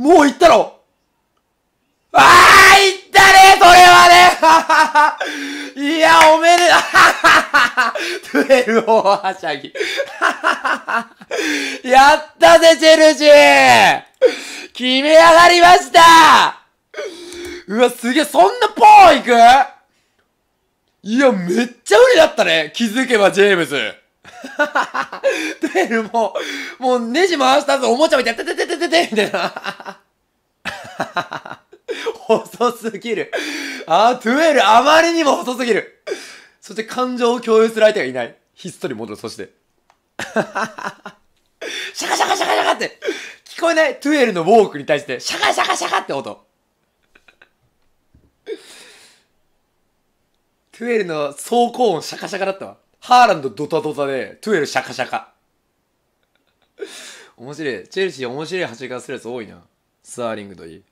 もう行ったろああ行ったねそれはね いや、おめで、12をはしゃぎ。はははやったぜ、チェルシー決め上がりましたうわ、すげえ、そんなポーンいくいや、めっちゃ無理だったね。気づけばジェームズ。はテールもう、もうネジ回したぞ、おもちゃみたいな、てててててて、みたいな。細すぎる。あ、トゥエル、あまりにも細すぎる。そして感情を共有する相手がいない。ひっそり戻る、そして。シャカシャカシャカシャカって、聞こえないトゥエルのウォークに対して、シャカシャカシャカって音。トゥエルの走行音シャカシャカだったわ。ハーランドドタドタで、トゥエルシャカシャカ。面白い。チェルシー面白い走り方するやつ多いな。スターリングといい。